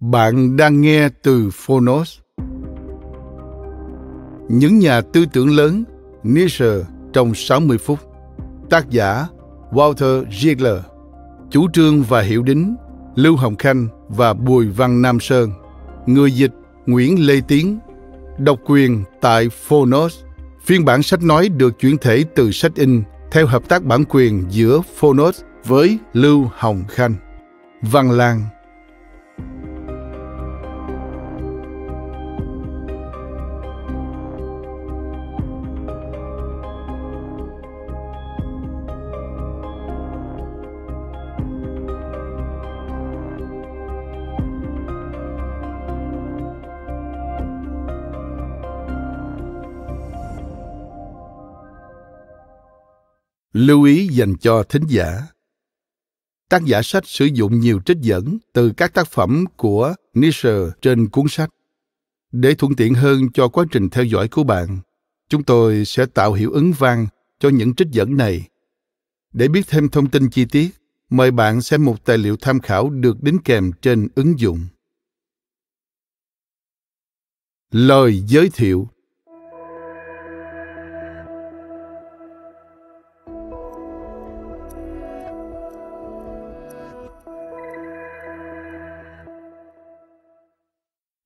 Bạn đang nghe từ Phonos. Những nhà tư tưởng lớn, Nietzsche trong 60 phút. Tác giả Walter Ziegler. Chủ trương và hiểu đính Lưu Hồng Khanh và Bùi Văn Nam Sơn. Người dịch Nguyễn Lê Tiến. Độc quyền tại Phonos. Phiên bản sách nói được chuyển thể từ sách in theo hợp tác bản quyền giữa Phonos với Lưu Hồng Khanh. Văn Lang Lưu ý dành cho thính giả Tác giả sách sử dụng nhiều trích dẫn từ các tác phẩm của Nietzsche trên cuốn sách. Để thuận tiện hơn cho quá trình theo dõi của bạn, chúng tôi sẽ tạo hiệu ứng vang cho những trích dẫn này. Để biết thêm thông tin chi tiết, mời bạn xem một tài liệu tham khảo được đính kèm trên ứng dụng. Lời giới thiệu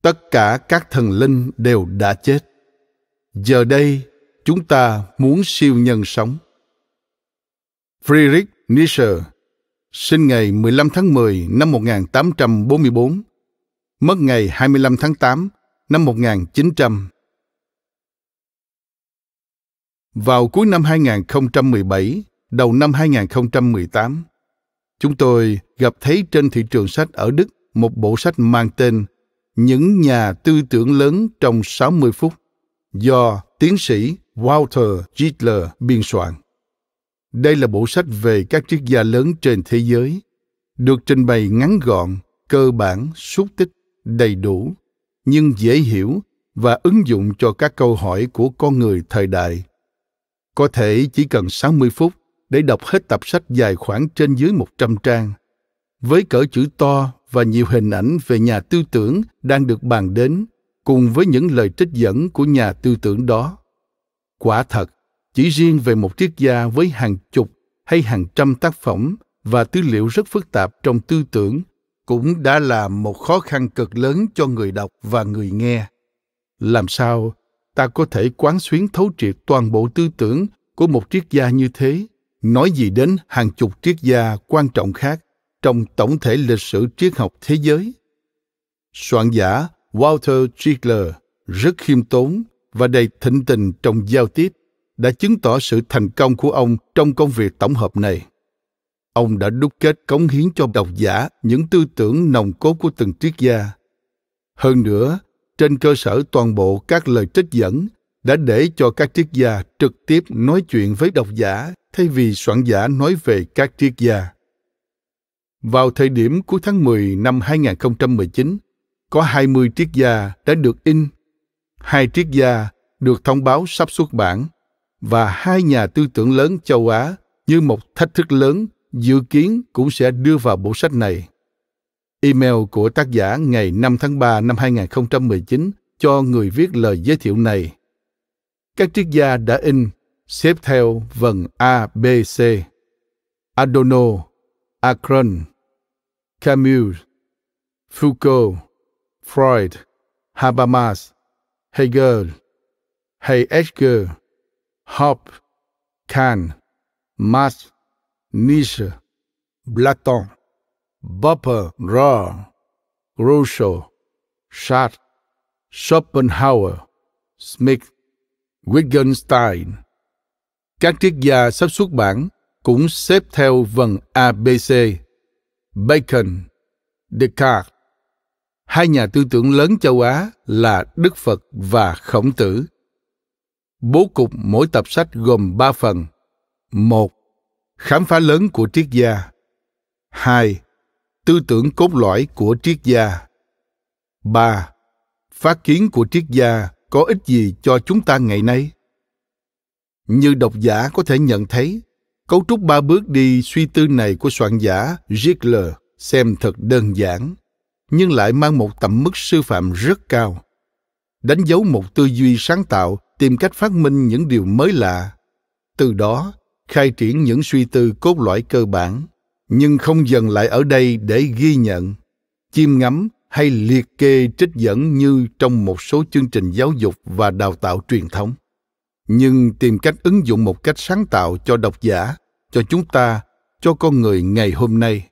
tất cả các thần linh đều đã chết giờ đây chúng ta muốn siêu nhân sống Friedrich Nietzsche sinh ngày 15 tháng 10 năm 1844 mất ngày 25 tháng 8 năm 1900 vào cuối năm 2017 đầu năm 2018 chúng tôi gặp thấy trên thị trường sách ở Đức một bộ sách mang tên những nhà tư tưởng lớn trong 60 phút do tiến sĩ Walter Gittler biên soạn. Đây là bộ sách về các triết gia lớn trên thế giới, được trình bày ngắn gọn, cơ bản, xúc tích, đầy đủ, nhưng dễ hiểu và ứng dụng cho các câu hỏi của con người thời đại. Có thể chỉ cần 60 phút để đọc hết tập sách dài khoảng trên dưới 100 trang, với cỡ chữ to và nhiều hình ảnh về nhà tư tưởng đang được bàn đến cùng với những lời trích dẫn của nhà tư tưởng đó quả thật chỉ riêng về một triết gia với hàng chục hay hàng trăm tác phẩm và tư liệu rất phức tạp trong tư tưởng cũng đã là một khó khăn cực lớn cho người đọc và người nghe làm sao ta có thể quán xuyến thấu triệt toàn bộ tư tưởng của một triết gia như thế nói gì đến hàng chục triết gia quan trọng khác trong tổng thể lịch sử triết học thế giới. Soạn giả Walter Ziegler rất khiêm tốn và đầy thịnh tình trong giao tiếp đã chứng tỏ sự thành công của ông trong công việc tổng hợp này. Ông đã đúc kết cống hiến cho độc giả những tư tưởng nồng cốt của từng triết gia. Hơn nữa, trên cơ sở toàn bộ các lời trích dẫn đã để cho các triết gia trực tiếp nói chuyện với độc giả thay vì soạn giả nói về các triết gia. Vào thời điểm cuối tháng 10 năm 2019, có 20 triết gia đã được in, hai triết gia được thông báo sắp xuất bản và hai nhà tư tưởng lớn châu Á như một thách thức lớn dự kiến cũng sẽ đưa vào bộ sách này. Email của tác giả ngày 5 tháng 3 năm 2019 cho người viết lời giới thiệu này. Các triết gia đã in xếp theo vần A, B, C. Adorno, Akron, Camus, Foucault, Freud, Habermas, Hegel, Heidegger, Hobbes, Kant, Marx, Nietzsche, Platon, Popper, Raw, Rousseau, Sartre, Schopenhauer, Smith, Wittgenstein. Các triết gia sắp xuất bản cũng xếp theo vần ABC Bacon, Descartes. Hai nhà tư tưởng lớn châu Á là Đức Phật và Khổng Tử. Bố cục mỗi tập sách gồm 3 phần. 1. Khám phá lớn của triết gia. 2. Tư tưởng cốt lõi của triết gia. 3. Phát kiến của triết gia có ích gì cho chúng ta ngày nay? Như độc giả có thể nhận thấy, Cấu trúc ba bước đi suy tư này của soạn giả Ziegler xem thật đơn giản, nhưng lại mang một tầm mức sư phạm rất cao. Đánh dấu một tư duy sáng tạo, tìm cách phát minh những điều mới lạ. Từ đó, khai triển những suy tư cốt lõi cơ bản, nhưng không dừng lại ở đây để ghi nhận, chiêm ngắm hay liệt kê trích dẫn như trong một số chương trình giáo dục và đào tạo truyền thống nhưng tìm cách ứng dụng một cách sáng tạo cho độc giả, cho chúng ta, cho con người ngày hôm nay.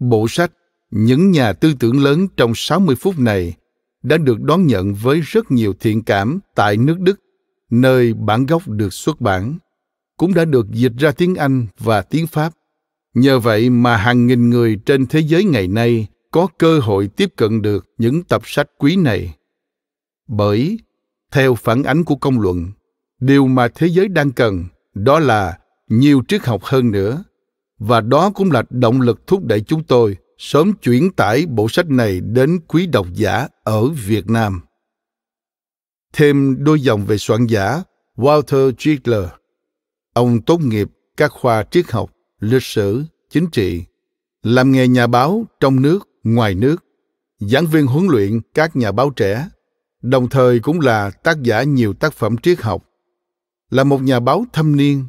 Bộ sách Những nhà tư tưởng lớn trong 60 phút này đã được đón nhận với rất nhiều thiện cảm tại nước Đức, nơi bản gốc được xuất bản, cũng đã được dịch ra tiếng Anh và tiếng Pháp. Nhờ vậy mà hàng nghìn người trên thế giới ngày nay có cơ hội tiếp cận được những tập sách quý này. Bởi, theo phản ánh của công luận, điều mà thế giới đang cần đó là nhiều triết học hơn nữa và đó cũng là động lực thúc đẩy chúng tôi sớm chuyển tải bộ sách này đến quý độc giả ở Việt Nam. Thêm đôi dòng về soạn giả Walter Ziegler. Ông tốt nghiệp các khoa triết học, lịch sử, chính trị, làm nghề nhà báo trong nước, ngoài nước, giảng viên huấn luyện các nhà báo trẻ, đồng thời cũng là tác giả nhiều tác phẩm triết học là một nhà báo thâm niên,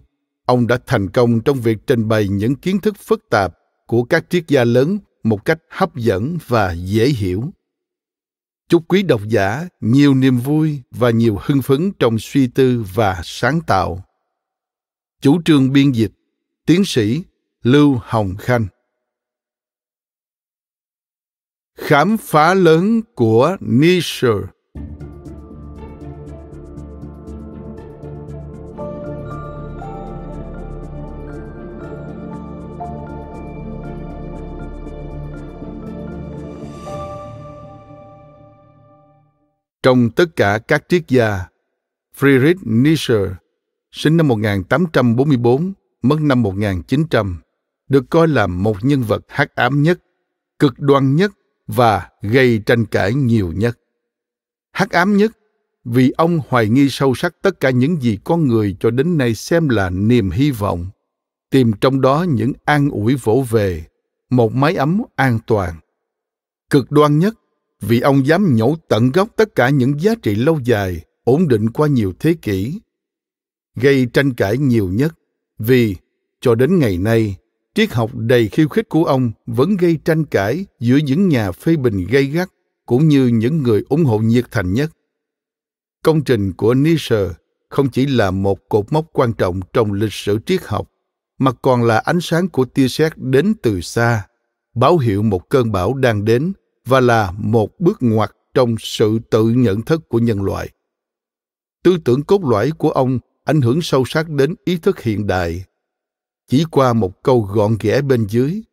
ông đã thành công trong việc trình bày những kiến thức phức tạp của các triết gia lớn một cách hấp dẫn và dễ hiểu. Chúc quý độc giả nhiều niềm vui và nhiều hưng phấn trong suy tư và sáng tạo. Chủ trương biên dịch, tiến sĩ Lưu Hồng Khanh Khám phá lớn của Nietzsche Trong tất cả các triết gia, Friedrich Nietzsche, sinh năm 1844, mất năm 1900, được coi là một nhân vật hắc ám nhất, cực đoan nhất và gây tranh cãi nhiều nhất. Hắc ám nhất vì ông hoài nghi sâu sắc tất cả những gì con người cho đến nay xem là niềm hy vọng, tìm trong đó những an ủi vỗ về, một mái ấm an toàn. Cực đoan nhất vì ông dám nhổ tận gốc tất cả những giá trị lâu dài ổn định qua nhiều thế kỷ gây tranh cãi nhiều nhất vì cho đến ngày nay triết học đầy khiêu khích của ông vẫn gây tranh cãi giữa những nhà phê bình gây gắt cũng như những người ủng hộ nhiệt thành nhất công trình của nietzsche không chỉ là một cột mốc quan trọng trong lịch sử triết học mà còn là ánh sáng của tia sét đến từ xa báo hiệu một cơn bão đang đến và là một bước ngoặt trong sự tự nhận thức của nhân loại. Tư tưởng cốt lõi của ông ảnh hưởng sâu sắc đến ý thức hiện đại. Chỉ qua một câu gọn ghẽ bên dưới,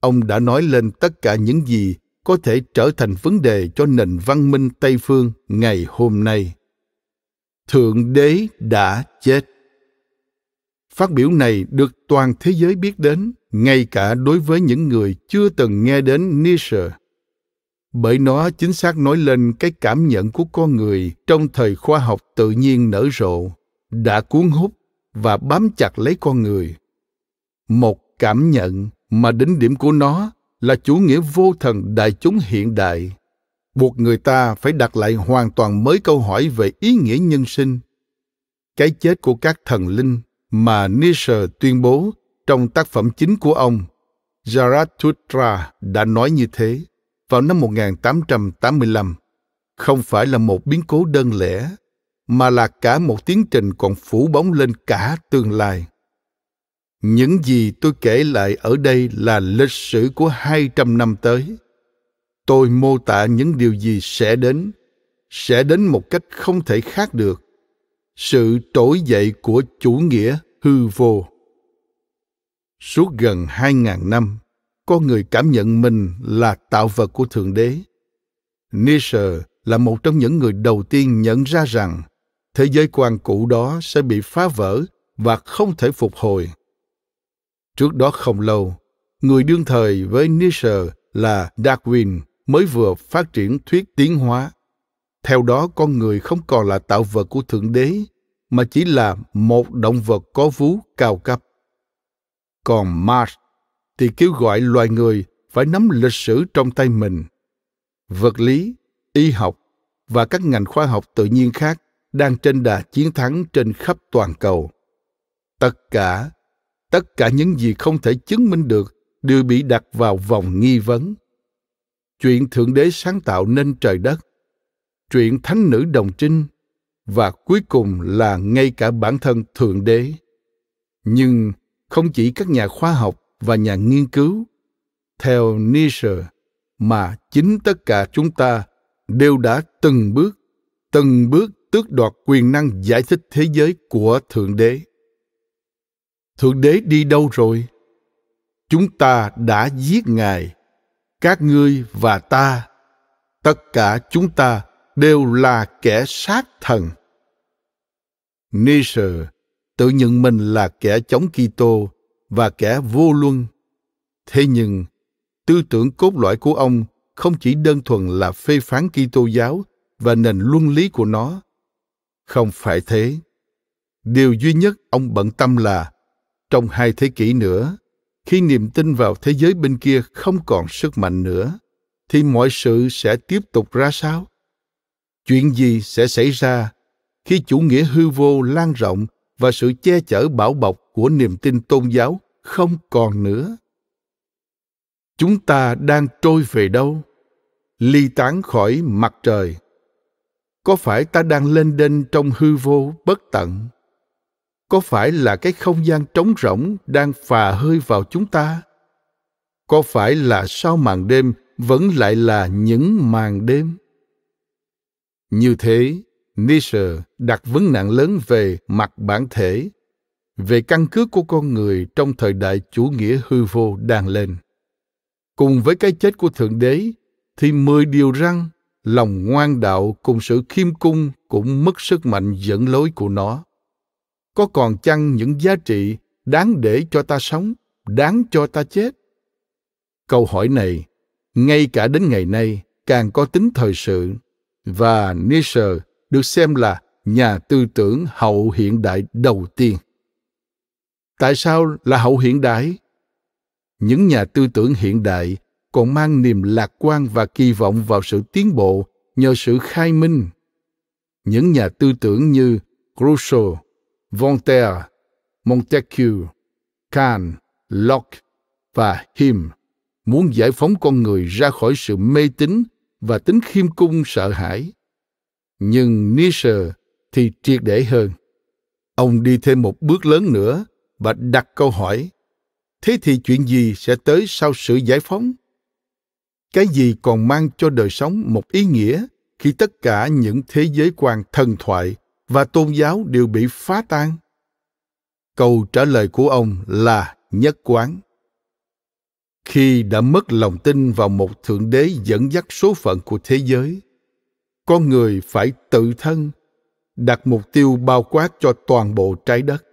ông đã nói lên tất cả những gì có thể trở thành vấn đề cho nền văn minh Tây phương ngày hôm nay. Thượng đế đã chết. Phát biểu này được toàn thế giới biết đến, ngay cả đối với những người chưa từng nghe đến Nietzsche bởi nó chính xác nói lên cái cảm nhận của con người trong thời khoa học tự nhiên nở rộ đã cuốn hút và bám chặt lấy con người một cảm nhận mà đỉnh điểm của nó là chủ nghĩa vô thần đại chúng hiện đại buộc người ta phải đặt lại hoàn toàn mới câu hỏi về ý nghĩa nhân sinh cái chết của các thần linh mà Nietzsche tuyên bố trong tác phẩm chính của ông Zarathustra đã nói như thế vào năm 1885 không phải là một biến cố đơn lẻ, mà là cả một tiến trình còn phủ bóng lên cả tương lai. Những gì tôi kể lại ở đây là lịch sử của 200 năm tới. Tôi mô tả những điều gì sẽ đến, sẽ đến một cách không thể khác được. Sự trỗi dậy của chủ nghĩa hư vô. Suốt gần 2.000 năm, con người cảm nhận mình là tạo vật của Thượng Đế. Nietzsche là một trong những người đầu tiên nhận ra rằng thế giới quan cũ đó sẽ bị phá vỡ và không thể phục hồi. Trước đó không lâu, người đương thời với Nietzsche là Darwin mới vừa phát triển thuyết tiến hóa. Theo đó con người không còn là tạo vật của Thượng Đế, mà chỉ là một động vật có vú cao cấp. Còn Marx thì kêu gọi loài người phải nắm lịch sử trong tay mình. Vật lý, y học và các ngành khoa học tự nhiên khác đang trên đà chiến thắng trên khắp toàn cầu. Tất cả, tất cả những gì không thể chứng minh được đều bị đặt vào vòng nghi vấn. Chuyện Thượng Đế sáng tạo nên trời đất, chuyện Thánh Nữ Đồng Trinh và cuối cùng là ngay cả bản thân Thượng Đế. Nhưng không chỉ các nhà khoa học và nhà nghiên cứu theo Nietzsche mà chính tất cả chúng ta đều đã từng bước, từng bước tước đoạt quyền năng giải thích thế giới của Thượng Đế. Thượng Đế đi đâu rồi? Chúng ta đã giết Ngài, các ngươi và ta, tất cả chúng ta đều là kẻ sát thần. Nietzsche tự nhận mình là kẻ chống Kitô và kẻ vô luân. Thế nhưng, tư tưởng cốt lõi của ông không chỉ đơn thuần là phê phán Kitô giáo và nền luân lý của nó. Không phải thế. Điều duy nhất ông bận tâm là trong hai thế kỷ nữa, khi niềm tin vào thế giới bên kia không còn sức mạnh nữa, thì mọi sự sẽ tiếp tục ra sao? Chuyện gì sẽ xảy ra khi chủ nghĩa hư vô lan rộng và sự che chở bảo bọc của niềm tin tôn giáo không còn nữa chúng ta đang trôi về đâu ly tán khỏi mặt trời có phải ta đang lên đênh trong hư vô bất tận có phải là cái không gian trống rỗng đang phà hơi vào chúng ta có phải là sau màn đêm vẫn lại là những màn đêm như thế Nietzsche đặt vấn nạn lớn về mặt bản thể, về căn cứ của con người trong thời đại chủ nghĩa hư vô đang lên. Cùng với cái chết của Thượng Đế, thì mười điều răng, lòng ngoan đạo cùng sự khiêm cung cũng mất sức mạnh dẫn lối của nó. Có còn chăng những giá trị đáng để cho ta sống, đáng cho ta chết? Câu hỏi này, ngay cả đến ngày nay, càng có tính thời sự, và Nietzsche được xem là nhà tư tưởng hậu hiện đại đầu tiên. Tại sao là hậu hiện đại? Những nhà tư tưởng hiện đại còn mang niềm lạc quan và kỳ vọng vào sự tiến bộ nhờ sự khai minh. Những nhà tư tưởng như Rousseau, Voltaire, Montesquieu, Kant, Locke và Hume muốn giải phóng con người ra khỏi sự mê tín và tính khiêm cung sợ hãi nhưng Nietzsche thì triệt để hơn. Ông đi thêm một bước lớn nữa và đặt câu hỏi, thế thì chuyện gì sẽ tới sau sự giải phóng? Cái gì còn mang cho đời sống một ý nghĩa khi tất cả những thế giới quan thần thoại và tôn giáo đều bị phá tan? Câu trả lời của ông là nhất quán. Khi đã mất lòng tin vào một thượng đế dẫn dắt số phận của thế giới, con người phải tự thân đặt mục tiêu bao quát cho toàn bộ trái đất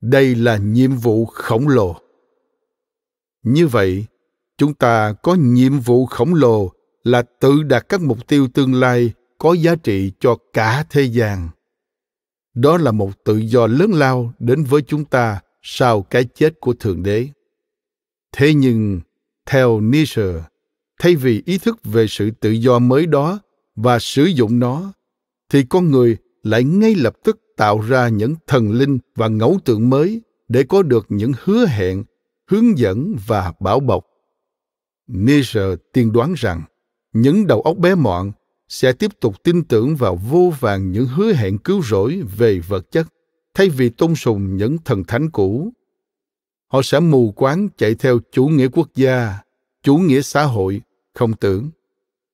đây là nhiệm vụ khổng lồ như vậy chúng ta có nhiệm vụ khổng lồ là tự đặt các mục tiêu tương lai có giá trị cho cả thế gian đó là một tự do lớn lao đến với chúng ta sau cái chết của thượng đế thế nhưng theo nietzsche thay vì ý thức về sự tự do mới đó và sử dụng nó thì con người lại ngay lập tức tạo ra những thần linh và ngẫu tượng mới để có được những hứa hẹn hướng dẫn và bảo bọc nietzsche tiên đoán rằng những đầu óc bé mọn sẽ tiếp tục tin tưởng vào vô vàng những hứa hẹn cứu rỗi về vật chất thay vì tôn sùng những thần thánh cũ họ sẽ mù quáng chạy theo chủ nghĩa quốc gia chủ nghĩa xã hội không tưởng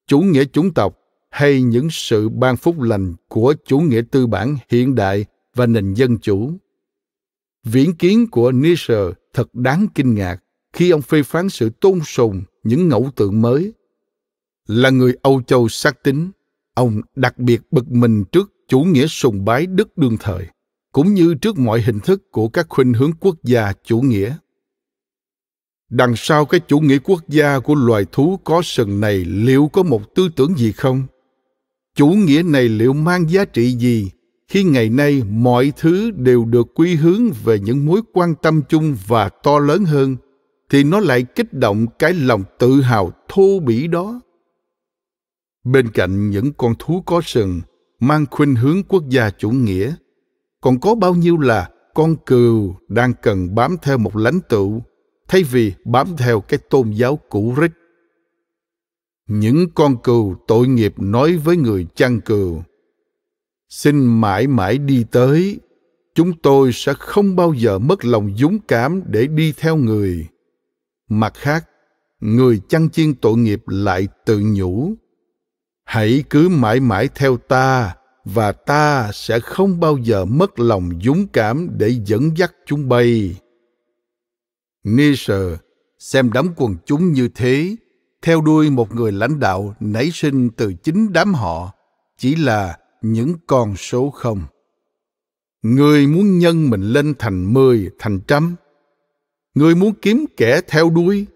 chủ nghĩa chủng tộc hay những sự ban phúc lành của chủ nghĩa tư bản hiện đại và nền dân chủ. Viễn kiến của Nietzsche thật đáng kinh ngạc khi ông phê phán sự tôn sùng những ngẫu tượng mới. Là người Âu Châu xác tính, ông đặc biệt bực mình trước chủ nghĩa sùng bái đức đương thời, cũng như trước mọi hình thức của các khuynh hướng quốc gia chủ nghĩa. Đằng sau cái chủ nghĩa quốc gia của loài thú có sừng này liệu có một tư tưởng gì không? chủ nghĩa này liệu mang giá trị gì khi ngày nay mọi thứ đều được quy hướng về những mối quan tâm chung và to lớn hơn thì nó lại kích động cái lòng tự hào thô bỉ đó bên cạnh những con thú có sừng mang khuynh hướng quốc gia chủ nghĩa còn có bao nhiêu là con cừu đang cần bám theo một lãnh tụ thay vì bám theo cái tôn giáo cũ rích những con cừu tội nghiệp nói với người chăn cừu xin mãi mãi đi tới chúng tôi sẽ không bao giờ mất lòng dũng cảm để đi theo người mặt khác người chăn chiên tội nghiệp lại tự nhủ hãy cứ mãi mãi theo ta và ta sẽ không bao giờ mất lòng dũng cảm để dẫn dắt chúng bay. Nietzsche xem đám quần chúng như thế theo đuôi một người lãnh đạo nảy sinh từ chính đám họ chỉ là những con số không. Người muốn nhân mình lên thành mười, thành trăm. Người muốn kiếm kẻ theo đuôi,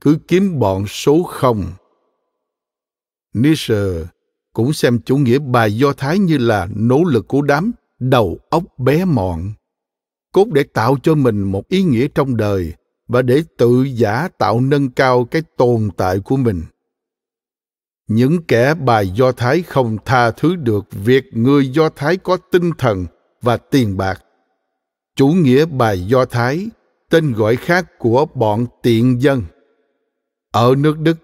cứ kiếm bọn số không. Nietzsche cũng xem chủ nghĩa bài Do Thái như là nỗ lực của đám đầu óc bé mọn. Cốt để tạo cho mình một ý nghĩa trong đời và để tự giả tạo nâng cao cái tồn tại của mình những kẻ bài do thái không tha thứ được việc người do thái có tinh thần và tiền bạc chủ nghĩa bài do thái tên gọi khác của bọn tiện dân ở nước đức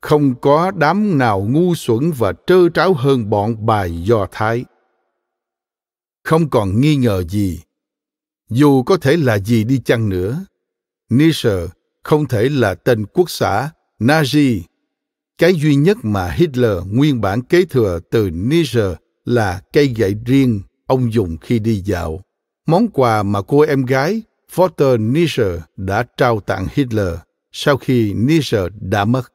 không có đám nào ngu xuẩn và trơ tráo hơn bọn bài do thái không còn nghi ngờ gì dù có thể là gì đi chăng nữa Nietzsche không thể là tên quốc xã Nazi. Cái duy nhất mà Hitler nguyên bản kế thừa từ Nietzsche là cây gậy riêng ông dùng khi đi dạo. Món quà mà cô em gái Walter Nietzsche đã trao tặng Hitler sau khi Nietzsche đã mất.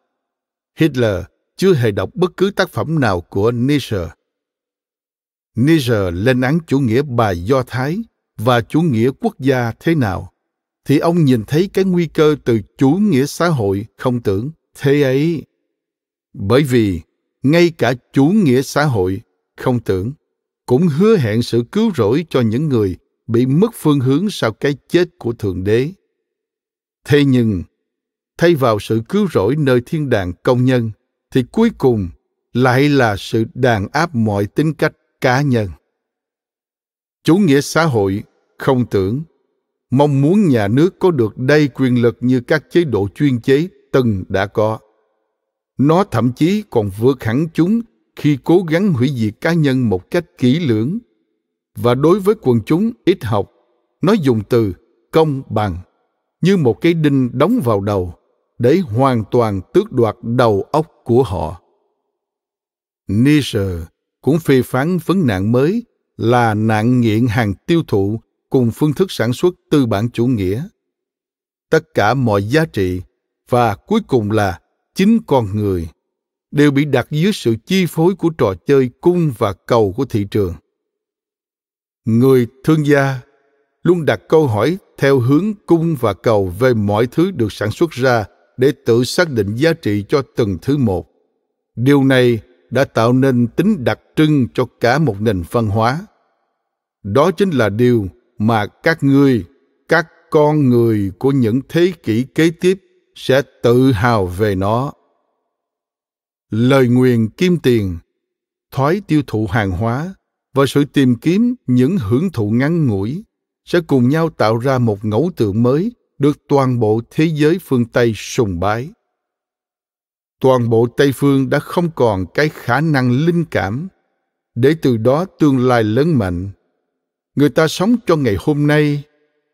Hitler chưa hề đọc bất cứ tác phẩm nào của Nietzsche. Nietzsche lên án chủ nghĩa bà Do Thái và chủ nghĩa quốc gia thế nào thì ông nhìn thấy cái nguy cơ từ chủ nghĩa xã hội không tưởng thế ấy. Bởi vì ngay cả chủ nghĩa xã hội không tưởng cũng hứa hẹn sự cứu rỗi cho những người bị mất phương hướng sau cái chết của Thượng Đế. Thế nhưng, thay vào sự cứu rỗi nơi thiên đàng công nhân, thì cuối cùng lại là sự đàn áp mọi tính cách cá nhân. Chủ nghĩa xã hội không tưởng mong muốn nhà nước có được đầy quyền lực như các chế độ chuyên chế từng đã có. Nó thậm chí còn vượt hẳn chúng khi cố gắng hủy diệt cá nhân một cách kỹ lưỡng. Và đối với quần chúng ít học, nó dùng từ công bằng như một cái đinh đóng vào đầu để hoàn toàn tước đoạt đầu óc của họ. Nietzsche cũng phê phán vấn nạn mới là nạn nghiện hàng tiêu thụ cùng phương thức sản xuất tư bản chủ nghĩa tất cả mọi giá trị và cuối cùng là chính con người đều bị đặt dưới sự chi phối của trò chơi cung và cầu của thị trường người thương gia luôn đặt câu hỏi theo hướng cung và cầu về mọi thứ được sản xuất ra để tự xác định giá trị cho từng thứ một điều này đã tạo nên tính đặc trưng cho cả một nền văn hóa đó chính là điều mà các ngươi các con người của những thế kỷ kế tiếp sẽ tự hào về nó lời nguyền kim tiền thoái tiêu thụ hàng hóa và sự tìm kiếm những hưởng thụ ngắn ngủi sẽ cùng nhau tạo ra một ngẫu tượng mới được toàn bộ thế giới phương Tây sùng bái. Toàn bộ Tây phương đã không còn cái khả năng linh cảm để từ đó tương lai lớn mạnh người ta sống cho ngày hôm nay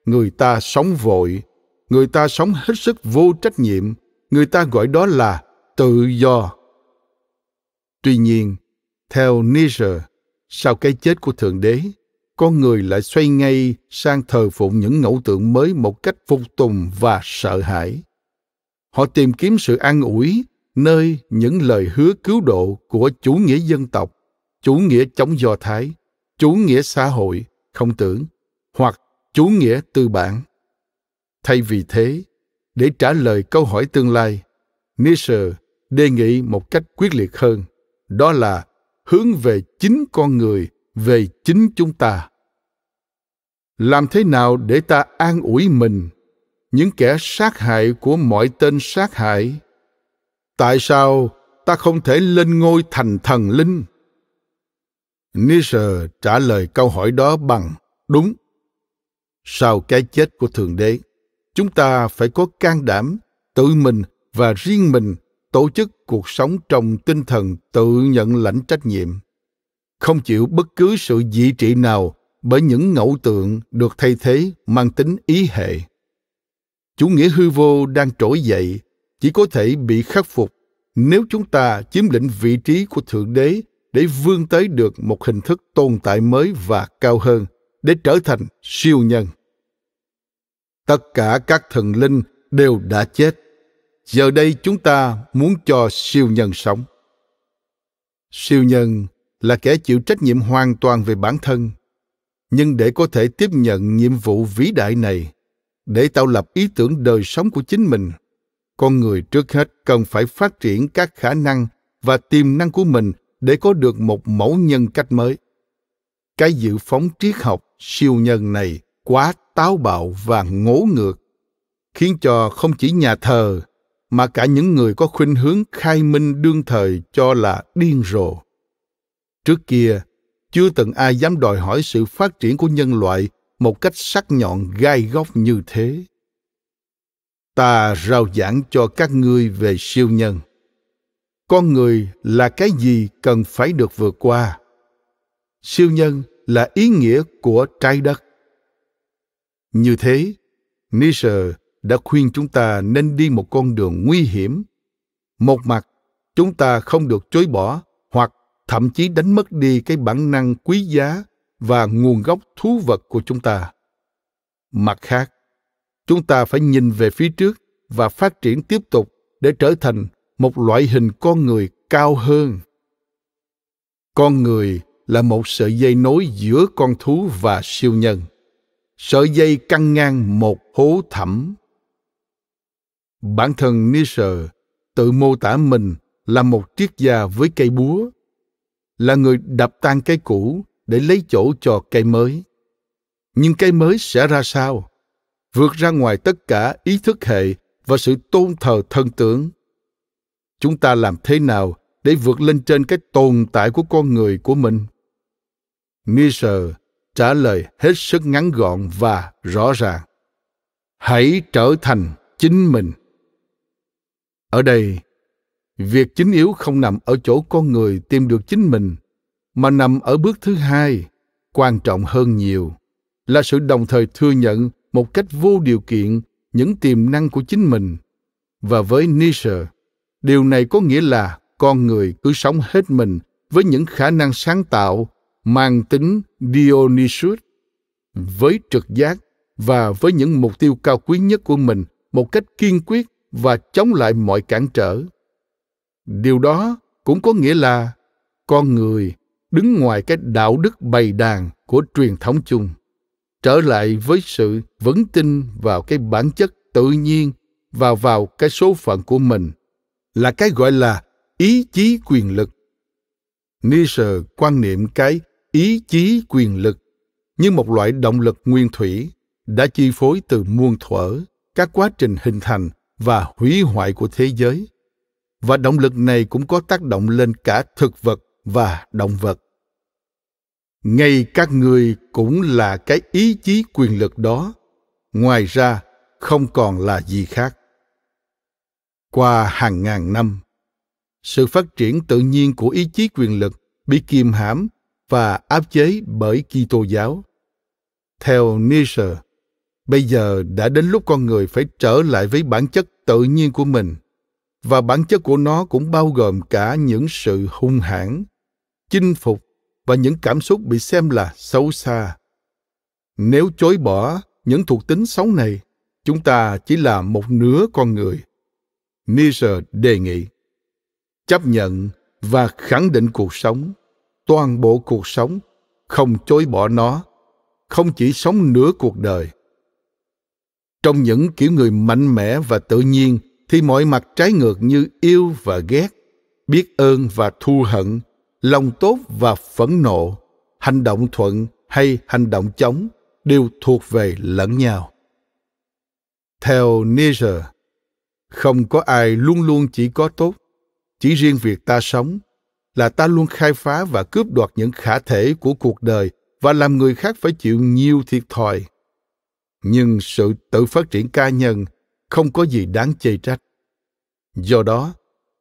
người ta sống vội người ta sống hết sức vô trách nhiệm người ta gọi đó là tự do tuy nhiên theo nietzsche sau cái chết của thượng đế con người lại xoay ngay sang thờ phụng những ngẫu tượng mới một cách phục tùng và sợ hãi họ tìm kiếm sự an ủi nơi những lời hứa cứu độ của chủ nghĩa dân tộc chủ nghĩa chống do thái chủ nghĩa xã hội không tưởng hoặc chú nghĩa tư bản. Thay vì thế, để trả lời câu hỏi tương lai, Nietzsche đề nghị một cách quyết liệt hơn, đó là hướng về chính con người, về chính chúng ta. Làm thế nào để ta an ủi mình, những kẻ sát hại của mọi tên sát hại? Tại sao ta không thể lên ngôi thành thần linh? Nietzsche trả lời câu hỏi đó bằng đúng. Sau cái chết của Thượng Đế, chúng ta phải có can đảm, tự mình và riêng mình tổ chức cuộc sống trong tinh thần tự nhận lãnh trách nhiệm. Không chịu bất cứ sự dị trị nào bởi những ngẫu tượng được thay thế mang tính ý hệ. Chủ nghĩa hư vô đang trỗi dậy chỉ có thể bị khắc phục nếu chúng ta chiếm lĩnh vị trí của Thượng Đế để vươn tới được một hình thức tồn tại mới và cao hơn để trở thành siêu nhân tất cả các thần linh đều đã chết giờ đây chúng ta muốn cho siêu nhân sống siêu nhân là kẻ chịu trách nhiệm hoàn toàn về bản thân nhưng để có thể tiếp nhận nhiệm vụ vĩ đại này để tạo lập ý tưởng đời sống của chính mình con người trước hết cần phải phát triển các khả năng và tiềm năng của mình để có được một mẫu nhân cách mới. Cái dự phóng triết học siêu nhân này quá táo bạo và ngố ngược, khiến cho không chỉ nhà thờ mà cả những người có khuynh hướng khai minh đương thời cho là điên rồ. Trước kia, chưa từng ai dám đòi hỏi sự phát triển của nhân loại một cách sắc nhọn gai góc như thế. Ta rao giảng cho các ngươi về siêu nhân con người là cái gì cần phải được vượt qua siêu nhân là ý nghĩa của trái đất như thế nietzsche đã khuyên chúng ta nên đi một con đường nguy hiểm một mặt chúng ta không được chối bỏ hoặc thậm chí đánh mất đi cái bản năng quý giá và nguồn gốc thú vật của chúng ta mặt khác chúng ta phải nhìn về phía trước và phát triển tiếp tục để trở thành một loại hình con người cao hơn con người là một sợi dây nối giữa con thú và siêu nhân sợi dây căng ngang một hố thẳm bản thân nietzsche tự mô tả mình là một triết gia với cây búa là người đập tan cây cũ để lấy chỗ cho cây mới nhưng cây mới sẽ ra sao vượt ra ngoài tất cả ý thức hệ và sự tôn thờ thần tưởng chúng ta làm thế nào để vượt lên trên cái tồn tại của con người của mình Nietzsche trả lời hết sức ngắn gọn và rõ ràng hãy trở thành chính mình ở đây việc chính yếu không nằm ở chỗ con người tìm được chính mình mà nằm ở bước thứ hai quan trọng hơn nhiều là sự đồng thời thừa nhận một cách vô điều kiện những tiềm năng của chính mình và với Nietzsche điều này có nghĩa là con người cứ sống hết mình với những khả năng sáng tạo mang tính dionysus với trực giác và với những mục tiêu cao quý nhất của mình một cách kiên quyết và chống lại mọi cản trở điều đó cũng có nghĩa là con người đứng ngoài cái đạo đức bày đàn của truyền thống chung trở lại với sự vững tin vào cái bản chất tự nhiên và vào cái số phận của mình là cái gọi là ý chí quyền lực. Nietzsche quan niệm cái ý chí quyền lực như một loại động lực nguyên thủy đã chi phối từ muôn thuở các quá trình hình thành và hủy hoại của thế giới và động lực này cũng có tác động lên cả thực vật và động vật ngay các người cũng là cái ý chí quyền lực đó ngoài ra không còn là gì khác qua hàng ngàn năm. Sự phát triển tự nhiên của ý chí quyền lực bị kiềm hãm và áp chế bởi Kitô giáo. Theo Nietzsche, bây giờ đã đến lúc con người phải trở lại với bản chất tự nhiên của mình và bản chất của nó cũng bao gồm cả những sự hung hãn, chinh phục và những cảm xúc bị xem là xấu xa. Nếu chối bỏ những thuộc tính xấu này, chúng ta chỉ là một nửa con người Nietzsche đề nghị chấp nhận và khẳng định cuộc sống, toàn bộ cuộc sống, không chối bỏ nó, không chỉ sống nửa cuộc đời. Trong những kiểu người mạnh mẽ và tự nhiên thì mọi mặt trái ngược như yêu và ghét, biết ơn và thu hận, lòng tốt và phẫn nộ, hành động thuận hay hành động chống đều thuộc về lẫn nhau. Theo Nietzsche, không có ai luôn luôn chỉ có tốt chỉ riêng việc ta sống là ta luôn khai phá và cướp đoạt những khả thể của cuộc đời và làm người khác phải chịu nhiều thiệt thòi nhưng sự tự phát triển cá nhân không có gì đáng chê trách do đó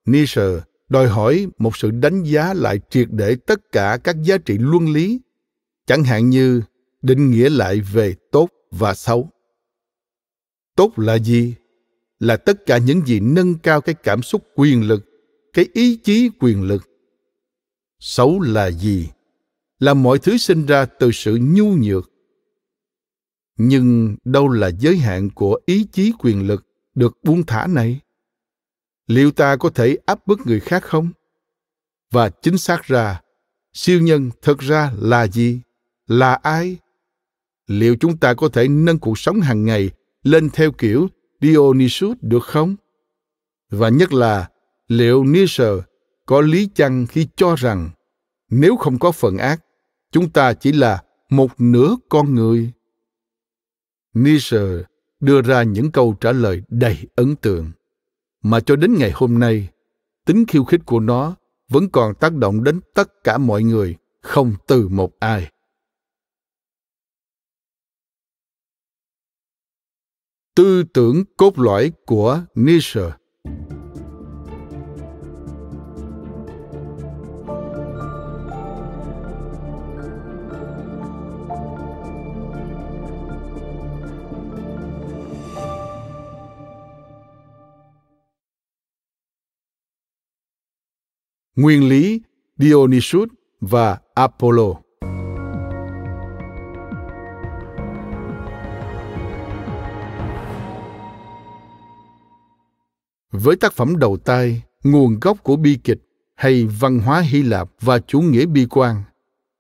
nietzsche đòi hỏi một sự đánh giá lại triệt để tất cả các giá trị luân lý chẳng hạn như định nghĩa lại về tốt và xấu tốt là gì là tất cả những gì nâng cao cái cảm xúc quyền lực cái ý chí quyền lực xấu là gì là mọi thứ sinh ra từ sự nhu nhược nhưng đâu là giới hạn của ý chí quyền lực được buông thả này liệu ta có thể áp bức người khác không và chính xác ra siêu nhân thật ra là gì là ai liệu chúng ta có thể nâng cuộc sống hàng ngày lên theo kiểu Dionysus được không? Và nhất là liệu Nietzsche có lý chăng khi cho rằng nếu không có phần ác, chúng ta chỉ là một nửa con người? Nietzsche đưa ra những câu trả lời đầy ấn tượng, mà cho đến ngày hôm nay, tính khiêu khích của nó vẫn còn tác động đến tất cả mọi người, không từ một ai. tư tưởng cốt lõi của Nietzsche. Nguyên lý Dionysus và Apollo Với tác phẩm đầu tay, nguồn gốc của bi kịch hay văn hóa Hy Lạp và chủ nghĩa bi quan,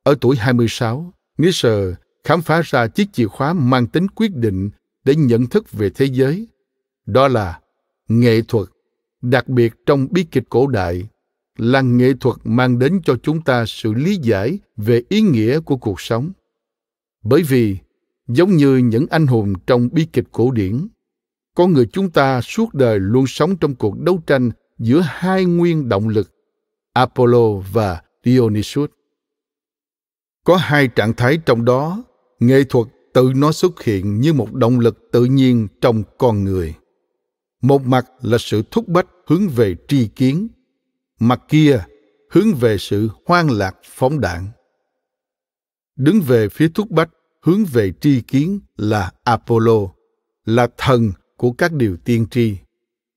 ở tuổi 26, Nietzsche khám phá ra chiếc chìa khóa mang tính quyết định để nhận thức về thế giới. Đó là nghệ thuật, đặc biệt trong bi kịch cổ đại, là nghệ thuật mang đến cho chúng ta sự lý giải về ý nghĩa của cuộc sống. Bởi vì, giống như những anh hùng trong bi kịch cổ điển, con người chúng ta suốt đời luôn sống trong cuộc đấu tranh giữa hai nguyên động lực apollo và dionysus có hai trạng thái trong đó nghệ thuật tự nó xuất hiện như một động lực tự nhiên trong con người một mặt là sự thúc bách hướng về tri kiến mặt kia hướng về sự hoang lạc phóng đảng. đứng về phía thúc bách hướng về tri kiến là apollo là thần của các điều tiên tri,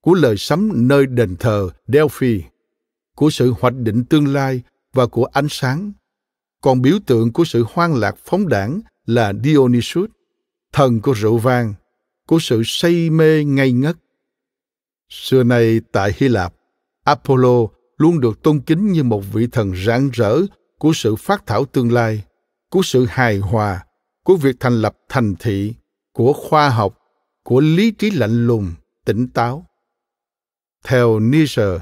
của lời sấm nơi đền thờ Delphi, của sự hoạch định tương lai và của ánh sáng. Còn biểu tượng của sự hoang lạc phóng đảng là Dionysus, thần của rượu vang, của sự say mê ngây ngất. Xưa nay tại Hy Lạp, Apollo luôn được tôn kính như một vị thần rạng rỡ của sự phát thảo tương lai, của sự hài hòa, của việc thành lập thành thị, của khoa học của lý trí lạnh lùng, tỉnh táo. Theo Nietzsche,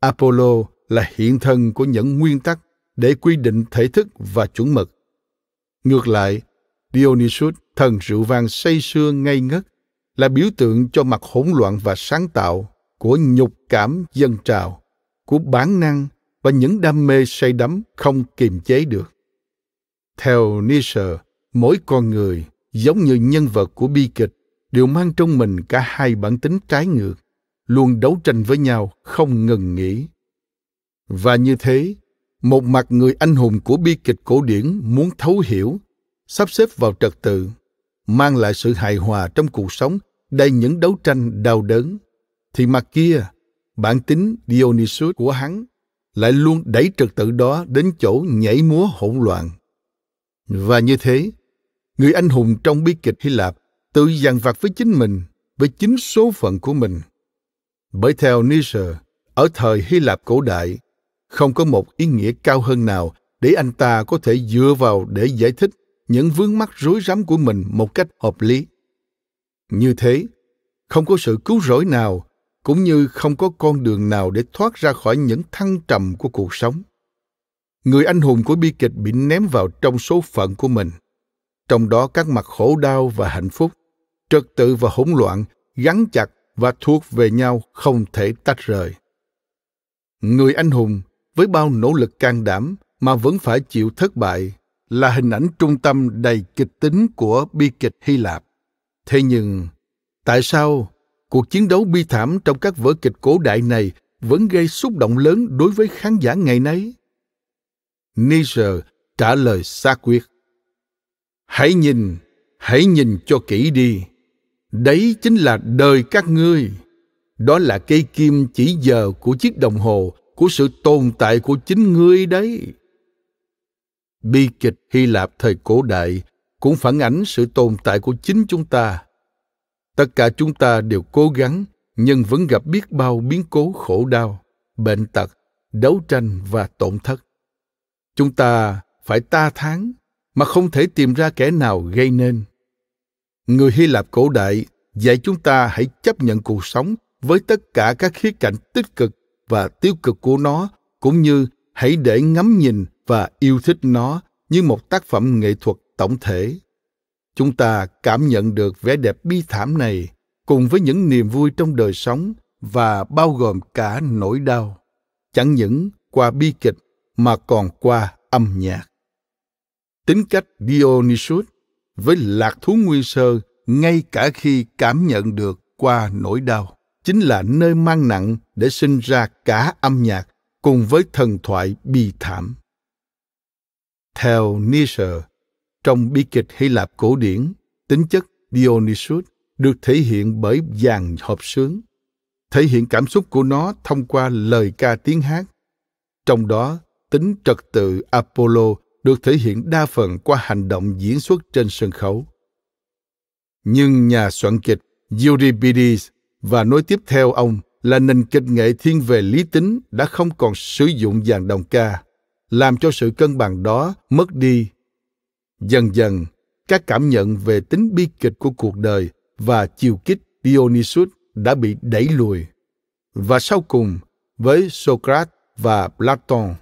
Apollo là hiện thân của những nguyên tắc để quy định thể thức và chuẩn mực. Ngược lại, Dionysus, thần rượu vang say sưa ngây ngất, là biểu tượng cho mặt hỗn loạn và sáng tạo của nhục cảm dân trào, của bản năng và những đam mê say đắm không kiềm chế được. Theo Nietzsche, mỗi con người giống như nhân vật của bi kịch đều mang trong mình cả hai bản tính trái ngược, luôn đấu tranh với nhau không ngừng nghỉ. Và như thế, một mặt người anh hùng của bi kịch cổ điển muốn thấu hiểu, sắp xếp vào trật tự, mang lại sự hài hòa trong cuộc sống đầy những đấu tranh đau đớn, thì mặt kia, bản tính Dionysus của hắn lại luôn đẩy trật tự đó đến chỗ nhảy múa hỗn loạn. Và như thế, người anh hùng trong bi kịch Hy Lạp tự dằn vặt với chính mình, với chính số phận của mình. Bởi theo Nietzsche, ở thời Hy Lạp cổ đại, không có một ý nghĩa cao hơn nào để anh ta có thể dựa vào để giải thích những vướng mắc rối rắm của mình một cách hợp lý. Như thế, không có sự cứu rỗi nào, cũng như không có con đường nào để thoát ra khỏi những thăng trầm của cuộc sống. Người anh hùng của bi kịch bị ném vào trong số phận của mình, trong đó các mặt khổ đau và hạnh phúc, trật tự và hỗn loạn gắn chặt và thuộc về nhau không thể tách rời. Người anh hùng với bao nỗ lực can đảm mà vẫn phải chịu thất bại là hình ảnh trung tâm đầy kịch tính của bi kịch Hy Lạp. Thế nhưng, tại sao cuộc chiến đấu bi thảm trong các vở kịch cổ đại này vẫn gây xúc động lớn đối với khán giả ngày nay? Nietzsche trả lời xác quyết. Hãy nhìn, hãy nhìn cho kỹ đi. Đấy chính là đời các ngươi. Đó là cây kim chỉ giờ của chiếc đồng hồ, của sự tồn tại của chính ngươi đấy. Bi kịch Hy Lạp thời cổ đại cũng phản ánh sự tồn tại của chính chúng ta. Tất cả chúng ta đều cố gắng, nhưng vẫn gặp biết bao biến cố khổ đau, bệnh tật, đấu tranh và tổn thất. Chúng ta phải ta tháng mà không thể tìm ra kẻ nào gây nên người hy lạp cổ đại dạy chúng ta hãy chấp nhận cuộc sống với tất cả các khía cạnh tích cực và tiêu cực của nó cũng như hãy để ngắm nhìn và yêu thích nó như một tác phẩm nghệ thuật tổng thể chúng ta cảm nhận được vẻ đẹp bi thảm này cùng với những niềm vui trong đời sống và bao gồm cả nỗi đau chẳng những qua bi kịch mà còn qua âm nhạc tính cách dionysus với lạc thú nguyên sơ ngay cả khi cảm nhận được qua nỗi đau chính là nơi mang nặng để sinh ra cả âm nhạc cùng với thần thoại bi thảm theo Nietzsche, trong bi kịch Hy Lạp cổ điển, tính chất Dionysus được thể hiện bởi dàn hợp sướng, thể hiện cảm xúc của nó thông qua lời ca tiếng hát. Trong đó, tính trật tự Apollo được thể hiện đa phần qua hành động diễn xuất trên sân khấu. Nhưng nhà soạn kịch Euripides và nối tiếp theo ông là nền kịch nghệ thiên về lý tính đã không còn sử dụng dàn đồng ca, làm cho sự cân bằng đó mất đi. Dần dần, các cảm nhận về tính bi kịch của cuộc đời và chiều kích Dionysus đã bị đẩy lùi. Và sau cùng, với Socrates và Platon,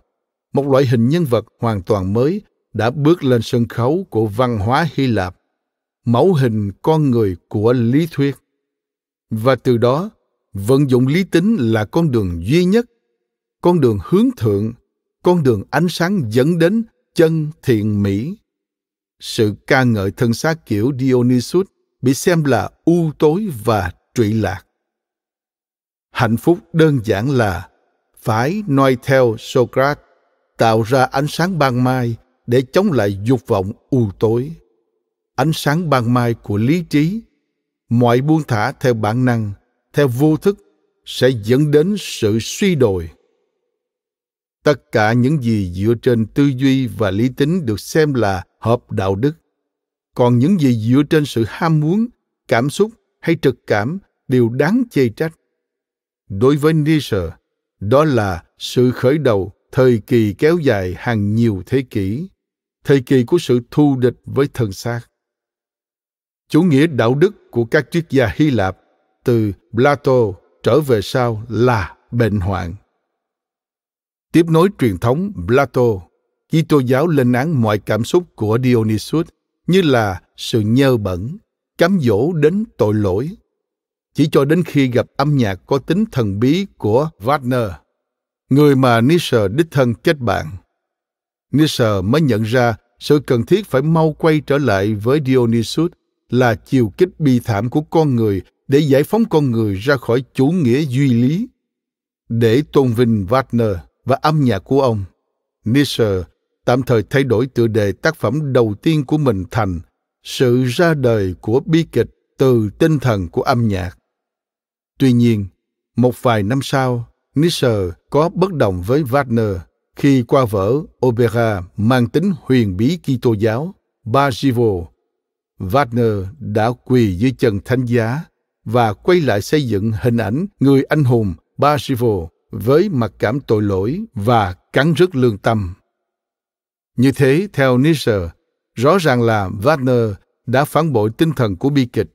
một loại hình nhân vật hoàn toàn mới đã bước lên sân khấu của văn hóa Hy Lạp, mẫu hình con người của lý thuyết. Và từ đó, vận dụng lý tính là con đường duy nhất, con đường hướng thượng, con đường ánh sáng dẫn đến chân thiện mỹ. Sự ca ngợi thân xác kiểu Dionysus bị xem là u tối và trụy lạc. Hạnh phúc đơn giản là phải noi theo Socrates tạo ra ánh sáng ban mai để chống lại dục vọng u tối. Ánh sáng ban mai của lý trí, mọi buông thả theo bản năng, theo vô thức sẽ dẫn đến sự suy đồi. Tất cả những gì dựa trên tư duy và lý tính được xem là hợp đạo đức. Còn những gì dựa trên sự ham muốn, cảm xúc hay trực cảm đều đáng chê trách. Đối với Nietzsche, đó là sự khởi đầu thời kỳ kéo dài hàng nhiều thế kỷ, thời kỳ của sự thù địch với thân xác. Chủ nghĩa đạo đức của các triết gia Hy Lạp từ Plato trở về sau là bệnh hoạn. Tiếp nối truyền thống Plato, Kitô giáo lên án mọi cảm xúc của Dionysus như là sự nhơ bẩn, cám dỗ đến tội lỗi. Chỉ cho đến khi gặp âm nhạc có tính thần bí của Wagner – người mà Nietzsche đích thân kết bạn. Nietzsche mới nhận ra sự cần thiết phải mau quay trở lại với Dionysus là chiều kích bi thảm của con người để giải phóng con người ra khỏi chủ nghĩa duy lý. Để tôn vinh Wagner và âm nhạc của ông, Nietzsche tạm thời thay đổi tựa đề tác phẩm đầu tiên của mình thành Sự ra đời của bi kịch từ tinh thần của âm nhạc. Tuy nhiên, một vài năm sau, Nietzsche có bất đồng với Wagner khi qua vở opera mang tính huyền bí Kitô giáo Bajivo. Wagner đã quỳ dưới chân thánh giá và quay lại xây dựng hình ảnh người anh hùng Bajivo với mặc cảm tội lỗi và cắn rứt lương tâm. Như thế, theo Nietzsche, rõ ràng là Wagner đã phản bội tinh thần của bi kịch.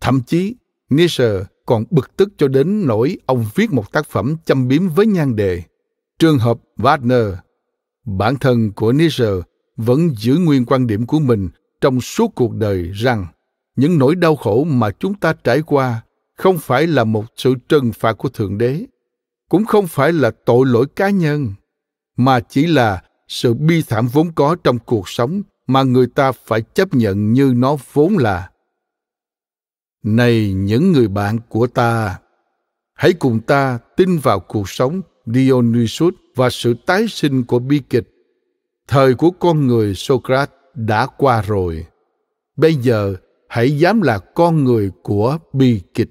Thậm chí, Nietzsche còn bực tức cho đến nỗi ông viết một tác phẩm châm biếm với nhan đề Trường hợp Wagner. Bản thân của Nietzsche vẫn giữ nguyên quan điểm của mình trong suốt cuộc đời rằng những nỗi đau khổ mà chúng ta trải qua không phải là một sự trừng phạt của Thượng Đế, cũng không phải là tội lỗi cá nhân, mà chỉ là sự bi thảm vốn có trong cuộc sống mà người ta phải chấp nhận như nó vốn là này những người bạn của ta, hãy cùng ta tin vào cuộc sống Dionysus và sự tái sinh của bi kịch. Thời của con người Socrates đã qua rồi. Bây giờ hãy dám là con người của bi kịch.